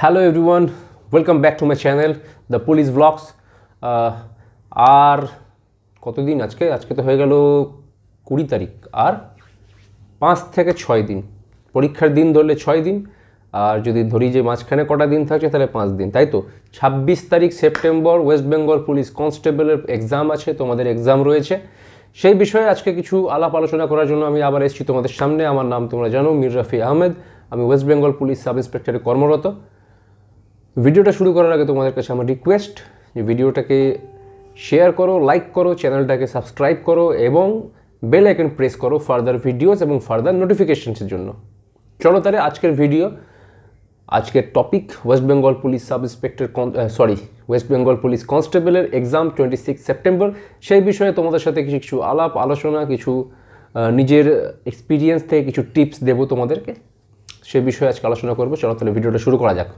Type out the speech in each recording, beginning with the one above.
hello everyone welcome back to my channel the police blogs আর কতদিন আজকে আজকে তো হয়ে গেল কুড়ি তারিখ আর পাঁচ থেকে ছয় দিন পরীক্ষার দিন ধরলে ছয় দিন আর যদি ধরি যে মাঝখানে কটা দিন থাকছে তাহলে পাঁচ দিন তাই তো ছাব্বিশ তারিখ সেপ্টেম্বর ওয়েস্ট বেঙ্গল পুলিশ কনস্টেবলের এক্সাম আছে তোমাদের এক্সাম রয়েছে সেই বিষয়ে আজকে কিছু আলাপ আলোচনা করার জন্য আমি আবার এসেছি তোমাদের সামনে আমার নাম তোমরা জানো মির রাফি আহমেদ আমি ওয়েস্ট বেঙ্গল পুলিশ সাব ইন্সপেক্টরে কর্মরত ভিডিওটা শুরু করার আগে তোমাদের কাছে আমার রিকোয়েস্ট যে ভিডিওটাকে শেয়ার করো লাইক করো চ্যানেলটাকে সাবস্ক্রাইব করো এবং বেল আইকন প্রেস করো ফার্দার ভিডিওস এবং ফার্দার নোটিফিকেশনসের জন্য চলো তাহলে আজকের ভিডিও আজকের topic West Bengal police sub inspector sorry West Bengal police কনস্টেবলের এক্সাম টোয়েন্টি সিক্স সেপ্টেম্বর সেই বিষয়ে তোমাদের সাথে কিছু কিছু আলাপ আলোচনা কিছু নিজের এক্সপিরিয়েন্স থেকে কিছু টিপস দেবো তোমাদেরকে সে বিষয়ে আজকে আলোচনা করবো চলো তাহলে ভিডিওটা শুরু করা যাক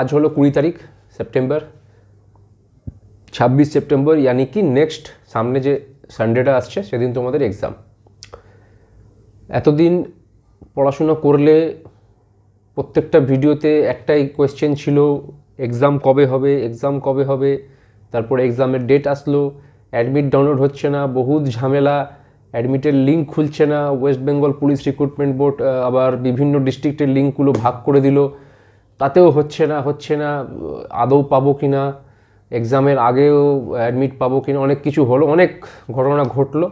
আজ হলো কুড়ি তারিখ সেপ্টেম্বর ছাব্বিশ সেপ্টেম্বর ইয়ানি কি নেক্সট সামনে যে সানডেটা আসছে সেদিন তোমাদের এক্সাম এতদিন পড়াশুনো করলে প্রত্যেকটা ভিডিওতে একটাই কোয়েশ্চেন ছিল এক্সাম কবে হবে এক্সাম কবে হবে তারপরে এক্সামের ডেট আসলো অ্যাডমিট ডাউনলোড হচ্ছে না বহুত ঝামেলা অ্যাডমিটের লিঙ্ক খুলছে না West Bengal police recruitment board আবার বিভিন্ন ডিস্ট্রিক্টের লিঙ্কগুলো ভাগ করে দিল তাতেও হচ্ছে না হচ্ছে না আদৌ পাবো কি না এক্সামের আগেও অ্যাডমিট পাবো কি না অনেক কিছু হলো অনেক ঘটনা ঘটলো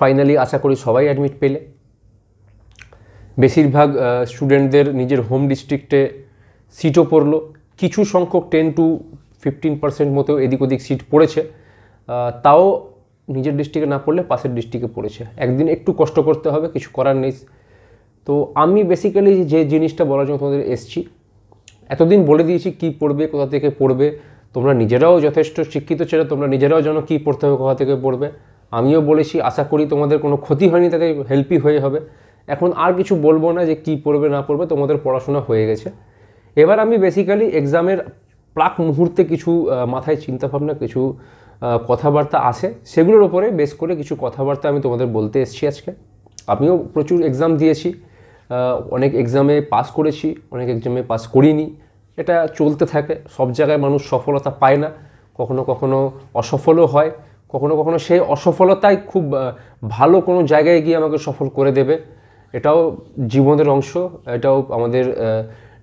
ফাইনালি আশা করি সবাই অ্যাডমিট পেলে বেশিরভাগ স্টুডেন্টদের নিজের হোম ডিস্ট্রিক্টে সিটও পড়লো কিছু সংখ্যক টেন টু ফিফটিন পার্সেন্ট মতো এদিক ওদিক সিট পড়েছে তাও নিজের ডিস্ট্রিক্টে না পড়লে পাশের ডিস্ট্রিক্টে পড়েছে একদিন একটু কষ্ট করতে হবে কিছু করার নেই তো আমি বেসিক্যালি যে জিনিসটা বলার জন্য তোমাদের এসছি এতদিন বলে দিয়েছি কি পড়বে কোথা থেকে পড়বে তোমরা নিজেরাও যথেষ্ট শিক্ষিত ছিল তোমরা নিজেরাও জানো কী পড়তে হবে কোথা থেকে পড়বে আমিও বলেছি আশা করি তোমাদের কোনো ক্ষতি হয়নি তাকে হেল্পই হয়ে হবে এখন আর কিছু বলবো না যে কি পড়বে না পড়বে তোমাদের পড়াশোনা হয়ে গেছে এবার আমি বেসিক্যালি এক্সামের প্রাক মুহূর্তে কিছু মাথায় চিন্তাভাবনা কিছু কথাবার্তা আসে সেগুলোর ওপরে বেশ করে কিছু কথাবার্তা আমি তোমাদের বলতে এসছি আজকে আমিও প্রচুর এক্সাম দিয়েছি অনেক এক্সামে পাস করেছি অনেক এক্সামে পাস করিনি এটা চলতে থাকে সব জায়গায় মানুষ সফলতা পায় না কখনো কখনো অসফলও হয় কখনো কখনো সেই অসফলতাই খুব ভালো কোনো জায়গায় গিয়ে আমাকে সফল করে দেবে এটাও জীবনের অংশ এটাও আমাদের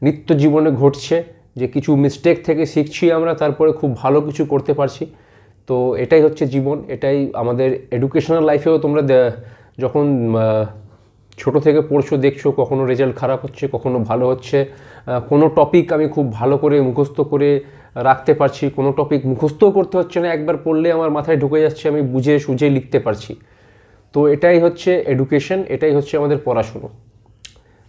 নিত্য জীবনে ঘটছে যে কিছু মিস্টেক থেকে শিখছি আমরা তারপরে খুব ভালো কিছু করতে পারছি তো এটাই হচ্ছে জীবন এটাই আমাদের এডুকেশনাল লাইফেও তোমরা যখন ছোট থেকে পড়ছো দেখছো কখনো রেজাল্ট খারাপ হচ্ছে কখনো ভালো হচ্ছে কোনো টপিক আমি খুব ভালো করে মুখস্থ করে রাখতে পারছি কোনো টপিক মুখস্থও করতে হচ্ছে না একবার পড়লে আমার মাথায় ঢুকে যাচ্ছে আমি বুঝে সুঝে লিখতে পারছি তো এটাই হচ্ছে এডুকেশন এটাই হচ্ছে আমাদের পড়াশুনো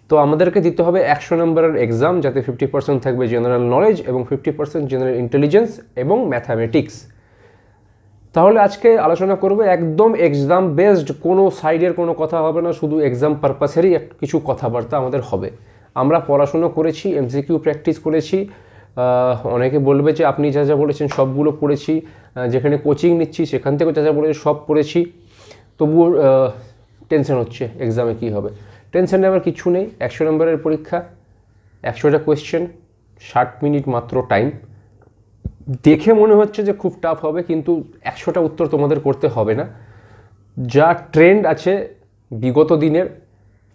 তো আমাদেরকে দিতে হবে একশো নম্বরের এক্সাম যাতে ফিফটি পার্সেন্ট থাকবে জেনারেল নলেজ এবং ফিফটি পার্সেন্ট জেনারেল ইন্টেলিজেন্স এবং ম্যাথামেটিক্স তাহলে আজকে আলোচনা করবো একদম এক্সাম বেসড কোনো সাইডের কোনো কথা হবে না শুধু এক্সাম পারপাসেরই কিছু কথাবার্তা আমাদের হবে আমরা পড়াশুনো করেছি এমসিকিউ প্র্যাকটিস করেছি অনেকে বলবে যে আপনি যা যা বলেছেন সবগুলো পড়েছি যেখানে কোচিং নিচ্ছি সেখান থেকেও যা যা বলেছি সব পড়েছি তবুও টেনশন হচ্ছে এক্সামে কি হবে টেনশন নেওয়ার কিছু নেই একশো নম্বরের পরীক্ষা একশোটা কোয়েশ্চেন ষাট মিনিট মাত্র টাইম দেখে মনে হচ্ছে যে খুব টাফ হবে কিন্তু একশোটা উত্তর তোমাদের করতে হবে না যা ট্রেন্ড আছে বিগত দিনের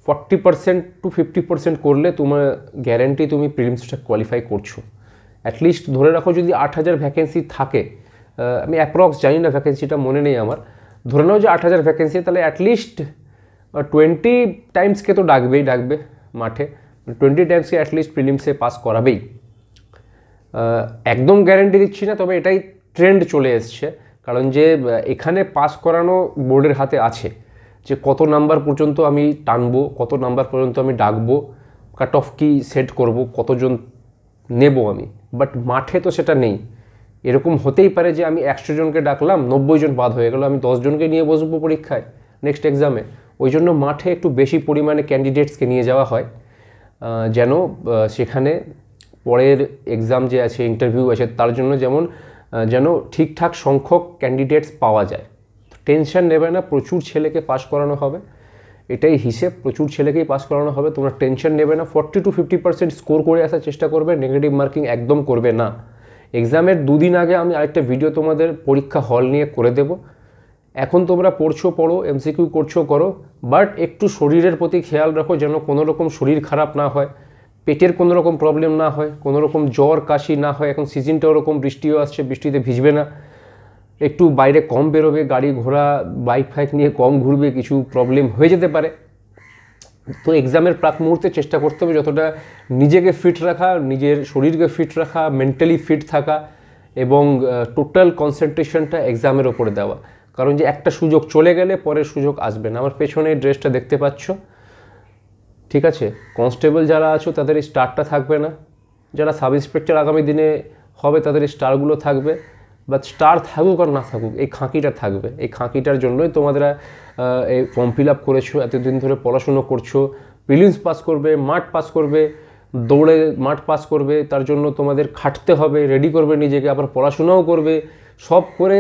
forty percent to fifty percent করলে তোমার গ্যারেন্টি তুমি প্রিলিমসটা কোয়ালিফাই করছো অ্যাটলিস্ট ধরে রাখো যদি আট হাজার ভ্যাকেন্সি থাকে আমি অ্যাপ্রক্স জানি না ভ্যাকেন্সিটা মনে নেই আমার ধরে নাও যে আট হাজার ভ্যাকেন্সি তাহলে অ্যাটলিস্ট টোয়েন্টি টাইমসকে তো ডাকবেই ডাকবে মাঠে টোয়েন্টি টাইমসকে অ্যাটলিস্ট প্রিলিমসে পাস করাবেই একদম গ্যারেন্টি দিচ্ছি না তবে এটাই ট্রেন্ড চলে এসছে কারণ যে এখানে পাস করানো বোর্ডের হাতে আছে যে কত নাম্বার পর্যন্ত আমি টানবো কত নাম্বার পর্যন্ত আমি ডাকবো কাট অফ কি সেট করব কতজন নেব আমি বাট মাঠে তো সেটা নেই এরকম হতেই পারে যে আমি একশো জনকে ডাকলাম নব্বই জন বাদ হয়ে গেল আমি দশজনকে নিয়ে বসবো পরীক্ষায় নেক্সট এক্সামে ওই জন্য মাঠে একটু বেশি পরিমাণে ক্যান্ডিডেটসকে নিয়ে যাওয়া হয় যেন সেখানে পরের এক্সাম যে আছে ইন্টারভিউ আছে তার জন্য যেমন যেন ঠিকঠাক সংখ্যক ক্যান্ডিডেটস পাওয়া যায় টেনশন নেবে না প্রচুর ছেলেকে পাশ করানো হবে এটাই হিসেব প্রচুর ছেলেকেই পাস করানো হবে তোমরা টেনশন নেবে না forty to fifty percent score করে আসার চেষ্টা করবে নেগেটিভ মার্কিং একদম করবে না এক্সামের দুদিন আগে আমি আরেকটা ভিডিও তোমাদের পরীক্ষা হল নিয়ে করে দেব এখন তোমরা পড়ছো পড়ো এমসিকিউ করছো করো বাট একটু শরীরের প্রতি খেয়াল রাখো যেন কোনো রকম শরীর খারাপ না হয় পেটের কোনো রকম প্রবলেম না হয় কোনো রকম জ্বর কাশি না হয় এখন সিজনটা ওরকম বৃষ্টিও আসছে বৃষ্টিতে ভিজবে না একটু বাইরে কম বেরোবে গাড়ি ঘোড়া বাইক ফাইক নিয়ে কম ঘুরবে কিছু প্রবলেম হয়ে যেতে পারে তো এক্সামের প্রাক মুহূর্তে চেষ্টা করতে হবে যতটা নিজেকে ফিট রাখা নিজের শরীরকে ফিট রাখা মেন্টালি ফিট থাকা এবং টোটাল কনসেন্ট্রেশনটা এক্সামের ওপরে দেওয়া কারণ যে একটা সুযোগ চলে গেলে পরের সুযোগ আসবে না আমার পেছনে ড্রেসটা দেখতে পাচ্ছ ঠিক আছে কনস্টেবল যারা আছো তাদের এই স্টারটা থাকবে না যারা সাব ইন্সপেক্টর আগামী দিনে হবে তাদের এই স্টারগুলো থাকবে বা স্টার থাকুক আর না থাকুক এই খাঁকিটা থাকবে এই খাঁকিটার জন্যই তোমরা এই ফর্ম ফিল আপ করেছো এতদিন ধরে পড়াশুনো করছো প্রিলিমস পাস করবে মাঠ পাস করবে দৌড়ে মাঠ পাস করবে তার জন্য তোমাদের খাটতে হবে রেডি করবে নিজেকে আবার পড়াশোনাও করবে সব করে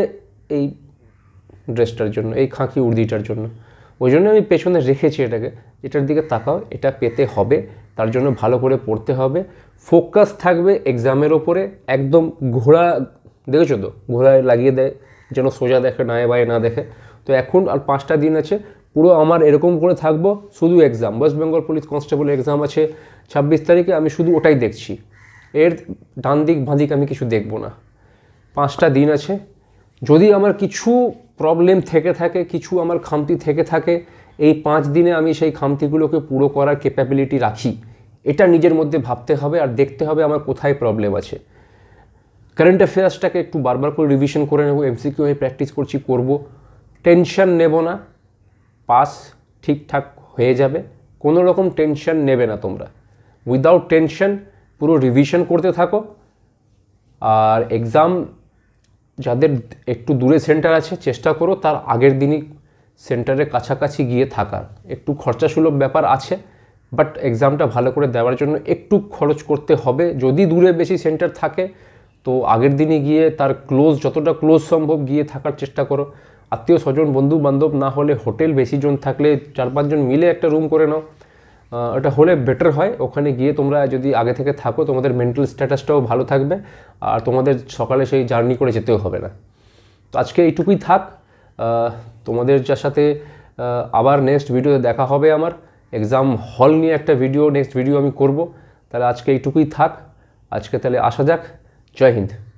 এই ড্রেসটার জন্য এই খাঁকি উর্দিটার জন্য ওই জন্য আমি পেছনে রেখেছি এটাকে যেটার দিকে তাকাও এটা পেতে হবে তার জন্য ভালো করে পড়তে হবে ফোকাস থাকবে এক্সামের ওপরে একদম ঘোড়া দেখেছো তো ঘোড়ায় লাগিয়ে দেয় যেন সোজা দেখে না বায়ে না দেখে তো এখন আর পাঁচটা দিন আছে পুরো আমার এরকম করে থাকবো শুধু exam West Bengal police constable exam আছে ছাব্বিশ তারিখে আমি শুধু ওটাই দেখছি এর ডান দিক বাঁ আমি কিছু দেখব না পাঁচটা দিন আছে যদি আমার কিছু প্রবলেম থেকে থাকে কিছু আমার খামতি থেকে থাকে এই পাঁচ দিনে আমি সেই খামতিগুলোকে পুরো করার ক্যাপাবিলিটি রাখি এটা নিজের মধ্যে ভাবতে হবে আর দেখতে হবে আমার কোথায় প্রবলেম আছে কারেন্ট অ্যাফেয়ার্সটাকে একটু বারবার করে রিভিশন করে নেবো এমসিকিউ আমি প্র্যাকটিস করছি করব টেনশন নেব না পাস ঠিকঠাক হয়ে যাবে কোনো রকম টেনশন নেবে না তোমরা উইদাউট টেনশন পুরো রিভিশন করতে থাকো আর এক্সাম যাদের একটু দূরে সেন্টার আছে চেষ্টা করো তার আগের দিনই সেন্টারের কাছাকাছি গিয়ে থাকার একটু খরচা সুলভ ব্যাপার আছে বাট এক্সামটা ভালো করে দেওয়ার জন্য একটু খরচ করতে হবে যদি দূরে বেশি সেন্টার থাকে তো আগের দিনে গিয়ে তার ক্লোজ যতটা ক্লোজ সম্ভব গিয়ে থাকার চেষ্টা করো আত্মীয় স্বজন বন্ধু বান্ধব না হলে হোটেল বেশি জন থাকলে চার পাঁচজন মিলে একটা রুম করে নাও এটা হলে বেটার হয় ওখানে গিয়ে তোমরা যদি আগে থেকে থাকো তোমাদের মেন্টাল স্ট্যাটাসটাও ভালো থাকবে আর তোমাদের সকালে সেই জার্নি করে যেতেও হবে না তো আজকে এইটুকুই থাক তোমাদের যার সাথে আবার নেক্সট ভিডিওতে দেখা হবে আমার এক্সাম হল নিয়ে একটা ভিডিও নেক্সট ভিডিও আমি করব তাহলে আজকে এইটুকুই থাক আজকে তাহলে আসা যাক জয় হিন্দ